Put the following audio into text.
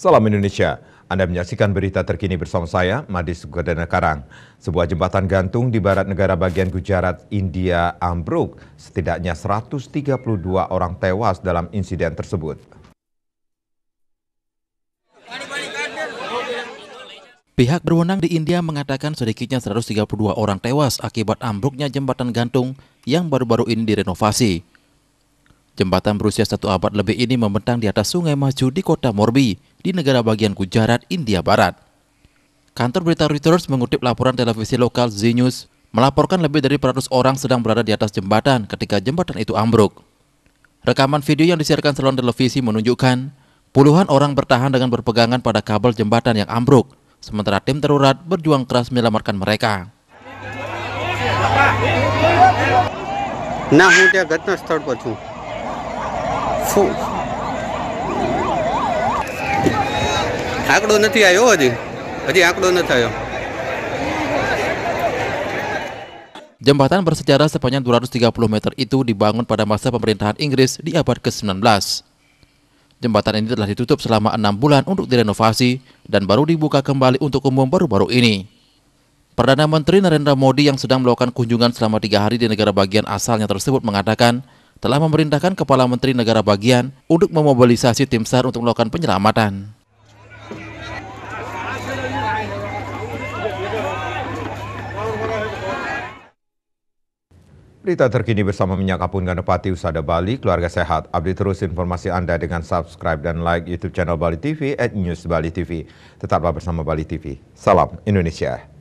Salam Indonesia. Anda menyaksikan berita terkini bersama saya, Madis Gudana Karang. Sebuah jembatan gantung di barat negara bagian Gujarat, India, ambruk. Setidaknya 132 orang tewas dalam insiden tersebut. Pihak berwenang di India mengatakan sedikitnya 132 orang tewas akibat ambruknya jembatan gantung yang baru-baru ini direnovasi. Jembatan berusia satu abad lebih ini membentang di atas sungai Maju di kota Morbi, di negara bagian Gujarat, India Barat. Kantor berita Reuters mengutip laporan televisi lokal Z melaporkan lebih dari 100 orang sedang berada di atas jembatan ketika jembatan itu ambruk. Rekaman video yang disiarkan saluran televisi menunjukkan puluhan orang bertahan dengan berpegangan pada kabel jembatan yang ambruk, sementara tim terurat berjuang keras menyelamatkan mereka. Nah, આંકડો નથી આવ્યો હજી હજી આંકડો નથી આવ્યો Jembatan bersejarah sepanjang 230 meter itu dibangun pada masa pemerintahan Inggris di abad ke-19. Jembatan ini telah ditutup selama enam bulan untuk direnovasi dan baru dibuka kembali untuk umum baru-baru ini. Perdana Menteri Narendra Modi yang sedang melakukan kunjungan selama tiga hari di negara bagian asalnya tersebut mengatakan telah memerintahkan Kepala Menteri Negara Bagian untuk memobilisasi tim SAR untuk melakukan penyelamatan. Berita terkini bersama Minyak Kapun Ganepati Usada Bali, keluarga sehat. Update terus informasi Anda dengan subscribe dan like YouTube channel Bali TV at News Bali TV. Tetaplah bersama Bali TV. Salam Indonesia.